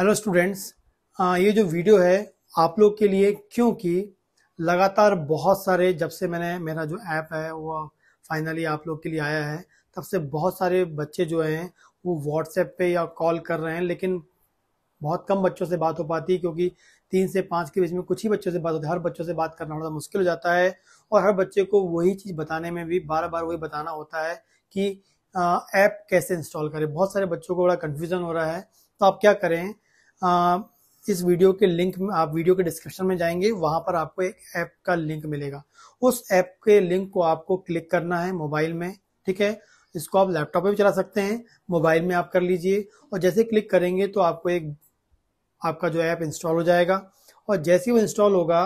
hello students ये जो video है आप लोग के लिए क्योंकि लगातार बहुत सारे जब से मैंने मेरा जो ऐप है वो फाइनली आप लोग के लिए आया है तब से बहुत सारे बच्चे जो हैं वो व्हाट्सएप पे या कॉल कर रहे हैं लेकिन बहुत कम बच्चों से बात हो पाती है क्योंकि तीन से पाँच के बीच में कुछ ही बच्चों से बात होती है हर बच्चों से बात करना थोड़ा मुश्किल हो जाता है और हर बच्चे को वही चीज़ बताने में भी बार बार वही बताना होता है कि ऐप कैसे इंस्टॉल करें बहुत सारे बच्चों को बड़ा कन्फ्यूज़न हो रहा है तो आप क्या करें इस वीडियो के लिंक में आप वीडियो के डिस्क्रिप्शन में जाएंगे वहां पर आपको एक ऐप का लिंक मिलेगा उस ऐप के लिंक को आपको क्लिक करना है मोबाइल में ठीक है इसको आप लैपटॉप में भी चला सकते हैं मोबाइल में आप कर लीजिए और जैसे क्लिक करेंगे तो आपको एक आपका जो ऐप इंस्टॉल हो जाएगा और जैसे वो इंस्टॉल होगा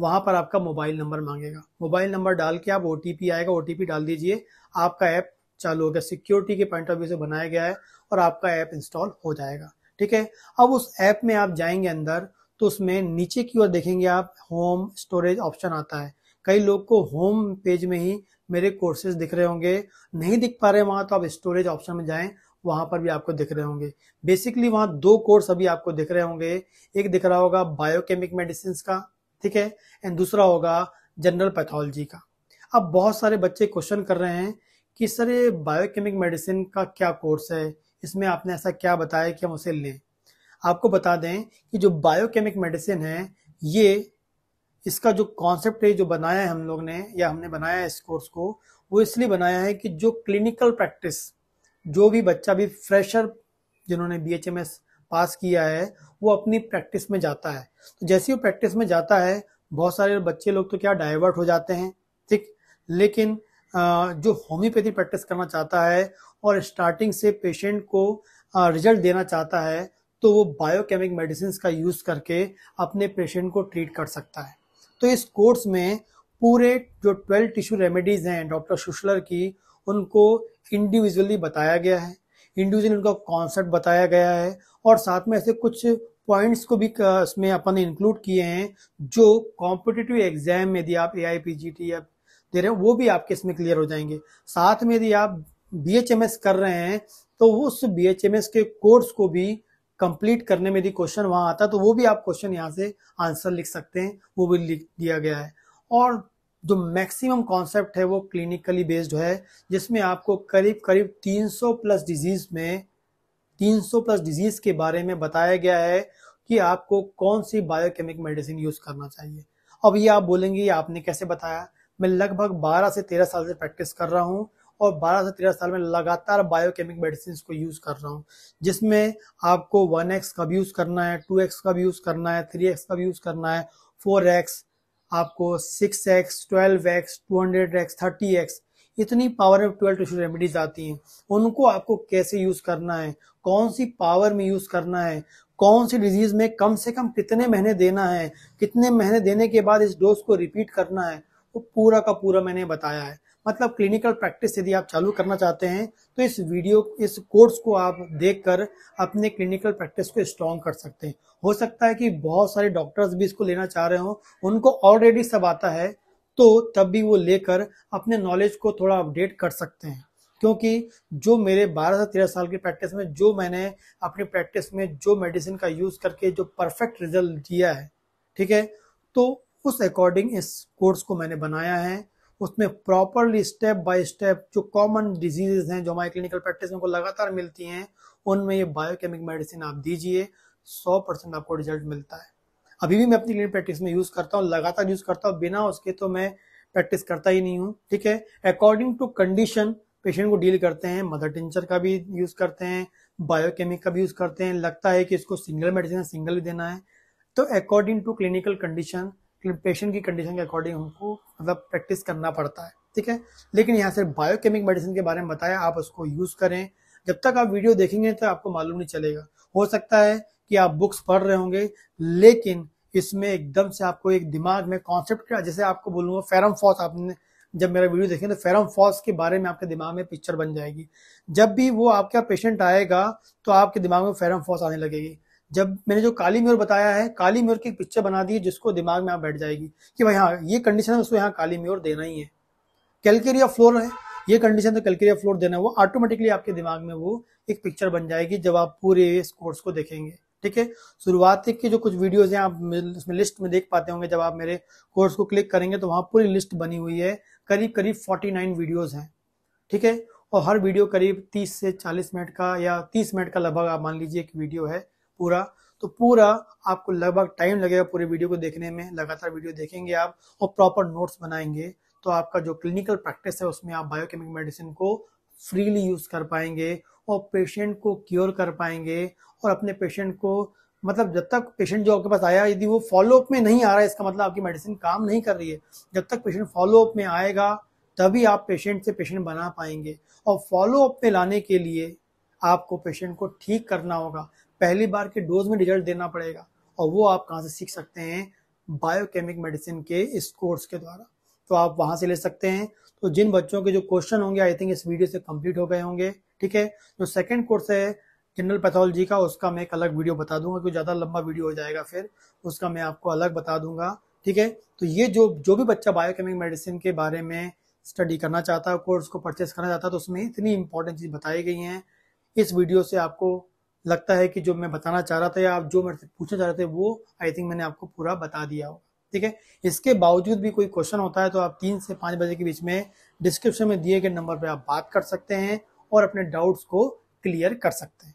वहां पर आपका मोबाइल नंबर मांगेगा मोबाइल नंबर डाल के आप ओ आएगा ओ डाल दीजिए आपका ऐप चालू हो गया सिक्योरिटी के पॉइंट ऑफ व्यू से बनाया गया है और आपका ऐप इंस्टॉल हो जाएगा ठीक है अब उस ऐप में आप जाएंगे अंदर तो उसमें नीचे की ओर देखेंगे आप होम स्टोरेज ऑप्शन आता है कई लोग को होम पेज में ही मेरे कोर्सेज दिख रहे होंगे नहीं दिख पा रहे वहां तो आप स्टोरेज ऑप्शन में जाएं वहां पर भी आपको दिख रहे होंगे बेसिकली वहां दो कोर्स अभी आपको दिख रहे होंगे एक दिख रहा होगा बायोकेमिक मेडिसिन का ठीक है एंड दूसरा होगा जनरल पैथोलॉजी का अब बहुत सारे बच्चे क्वेश्चन कर रहे हैं कि सर ये बायोकेमिक मेडिसिन का क्या कोर्स है इसमें आपने ऐसा क्या बताया कि हम उसे लें आपको बता दें कि जो बायोकेमिक मेडिसिन है ये इसका जो कॉन्सेप्ट है जो बनाया है हम लोग ने या हमने बनाया है इस कोर्स को वो इसलिए बनाया है कि जो क्लिनिकल प्रैक्टिस जो भी बच्चा भी फ्रेशर जिन्होंने बी पास किया है वो अपनी प्रैक्टिस में जाता है तो जैसे वो प्रैक्टिस में जाता है बहुत सारे बच्चे लोग तो क्या डाइवर्ट हो जाते हैं ठीक लेकिन जो होम्योपैथी प्रैक्टिस करना चाहता है और स्टार्टिंग से पेशेंट को रिजल्ट देना चाहता है तो वो बायोकेमिक मेडिसिन का यूज करके अपने पेशेंट को ट्रीट कर सकता है तो इस कोर्स में पूरे जो ट्वेल्व टिश्यू रेमेडीज हैं डॉक्टर शुशलर की उनको इंडिविजुअली बताया गया है इंडिविजुअली उनका कॉन्सेप्ट बताया गया है और साथ में ऐसे कुछ पॉइंट्स को भी इसमें अपन इंक्लूड किए हैं जो कॉम्पिटिटिव एग्जाम में यदि आप ए या दे रहे हैं वो भी आपके इसमें क्लियर हो जाएंगे साथ में यदि आप बी कर रहे हैं तो उस बी के कोर्स को भी कंप्लीट करने में यदि क्वेश्चन वहां आता तो वो भी आप क्वेश्चन यहाँ से आंसर लिख सकते हैं वो भी लिख दिया गया है और जो मैक्सिमम कॉन्सेप्ट है वो क्लिनिकली बेस्ड है जिसमें आपको करीब करीब 300 प्लस डिजीज में 300 प्लस डिजीज के बारे में बताया गया है कि आपको कौन सी बायोकेमिक मेडिसिन यूज करना चाहिए अब ये आप बोलेंगे आपने कैसे बताया मैं लगभग 12 से 13 साल से प्रैक्टिस कर रहा हूँ और 12 से 13 साल में लगातार बायोकेमिक मेडिसिन को यूज कर रहा हूँ जिसमें आपको 1x का भी यूज करना है 2x का भी यूज करना है 3x का भी यूज करना है 4x आपको 6x 12x 200x 30x इतनी पावर में ट्वेल्व टिश्यू रेमेडीज आती हैं उनको आपको कैसे यूज करना है कौन सी पावर में यूज करना है कौन सी डिजीज में कम से कम कितने महीने देना है कितने महीने देने के बाद इस डोज को रिपीट करना है वो पूरा का पूरा मैंने बताया है मतलब क्लिनिकल प्रैक्टिस यदि आप चालू करना चाहते हैं तो इस वीडियो इस कोर्स को आप देखकर अपने क्लिनिकल प्रैक्टिस को स्ट्रॉन्ग कर सकते हैं हो सकता है कि बहुत सारे डॉक्टर्स भी इसको लेना चाह रहे हो उनको ऑलरेडी सब आता है तो तब भी वो लेकर अपने नॉलेज को थोड़ा अपडेट कर सकते हैं क्योंकि जो मेरे 12 से 13 साल की प्रैक्टिस में जो मैंने अपनी प्रैक्टिस में जो मेडिसिन का यूज करके जो परफेक्ट रिजल्ट दिया है ठीक है तो उस अकॉर्डिंग इस कोर्स को मैंने बनाया है उसमें प्रॉपरली स्टेप बाय स्टेप जो कॉमन डिजीजेज हैं जो हमारे क्लिनिकल प्रैक्टिस में को लगातार मिलती हैं उनमें ये बायोकेमिक मेडिसिन आप दीजिए 100 परसेंट आपको रिजल्ट मिलता है अभी भी मैं अपनी क्लिनिक प्रैक्टिस में यूज़ करता हूँ लगातार यूज़ करता हूँ बिना उसके तो मैं प्रैक्टिस करता ही नहीं हूँ ठीक है अकॉर्डिंग टू कंडीशन पेशेंट को डील करते हैं मदर टिंचर का भी यूज़ करते हैं बायोकेमिक का भी यूज़ करते हैं लगता है कि इसको सिंगल मेडिसिन सिंगल भी देना है तो according to clinical condition patient की कंडीशन के अकॉर्डिंग उनको मतलब प्रैक्टिस करना पड़ता है ठीक है लेकिन यहाँ से बायोकेमिक मेडिसिन के बारे में बताया आप उसको यूज करें जब तक आप वीडियो देखेंगे तो आपको मालूम नहीं चलेगा हो सकता है कि आप बुक्स पढ़ रहे होंगे लेकिन इसमें एकदम से आपको एक दिमाग में कॉन्सेप्ट जैसे आपको बोलूंगा फेरम फॉस आपने जब मेरा वीडियो देखेंगे तो फेरम फॉस के बारे में आपके दिमाग में पिक्चर बन जाएगी जब भी वो आपका पेशेंट आएगा तो आपके दिमाग में फेरम फॉस आने लगेगी जब मैंने जो काली म्योर बताया है काली म्योर की पिक्चर बना दी है जिसको दिमाग में आप बैठ जाएगी कि भाई हाँ ये कंडीशन है उसको यहाँ काली म्योर देना ही है कैलकेरिया फ्लोर है ये कंडीशन तो कैलकेरिया फ्लोर देना है वो ऑटोमेटिकली आपके दिमाग में वो एक पिक्चर बन जाएगी जब आप पूरे इस कोर्स को देखेंगे ठीक है शुरुआत के जो कुछ वीडियोज हैं आप उसमें लिस्ट में देख पाते होंगे जब आप मेरे कोर्स को क्लिक करेंगे तो वहाँ पूरी लिस्ट बनी हुई है करीब करीब फोर्टी नाइन वीडियोज हैं ठीक है और हर वीडियो करीब 30 से 40 मिनट का या 30 मिनट का लगभग आप मान लीजिए एक वीडियो है पूरा तो पूरा आपको लगभग टाइम लगेगा पूरे वीडियो को देखने में लगातार वीडियो देखेंगे आप और प्रॉपर नोट्स बनाएंगे तो आपका जो क्लिनिकल प्रैक्टिस है उसमें आप बायोकेमिक मेडिसिन को फ्रीली यूज कर पाएंगे और पेशेंट को क्योर कर पाएंगे और अपने पेशेंट को मतलब जब तक पेशेंट जो आपके पास आया यदि वो फॉलोअप में नहीं आ रहा है इसका मतलब आपकी मेडिसिन काम नहीं कर रही है जब तक पेशेंट फॉलोअप में आएगा तभी आप पेशेंट से पेशेंट बना पाएंगे और फॉलोअप में लाने के लिए आपको पेशेंट को ठीक करना होगा पहली बार के डोज में रिजल्ट देना पड़ेगा और वो आप कहाँ से सीख सकते हैं बायोकेमिक मेडिसिन के इस कोर्स के द्वारा तो आप वहाँ से ले सकते हैं तो जिन बच्चों के जो क्वेश्चन होंगे आई थिंक इस वीडियो से कंप्लीट हो गए होंगे ठीक है जो सेकंड कोर्स है जनरल पैथोलॉजी का उसका मैं एक अलग वीडियो बता दूंगा क्योंकि ज़्यादा लंबा वीडियो हो जाएगा फिर उसका मैं आपको अलग बता दूंगा ठीक है तो ये जो जो भी बच्चा बायोकेमिक मेडिसिन के बारे में स्टडी करना चाहता है कोर्स को परचेस करना चाहता है तो उसमें इतनी इंपॉर्टेंट चीज़ बताई गई है इस वीडियो से आपको लगता है कि जो मैं बताना चाह रहा था या आप जो मेरे से पूछना चाह रहे थे वो आई थिंक मैंने आपको पूरा बता दिया होगा ठीक है इसके बावजूद भी कोई क्वेश्चन होता है तो आप तीन से पाँच बजे के बीच में डिस्क्रिप्शन में दिए गए नंबर पर आप बात कर सकते हैं और अपने डाउट्स को क्लियर कर सकते हैं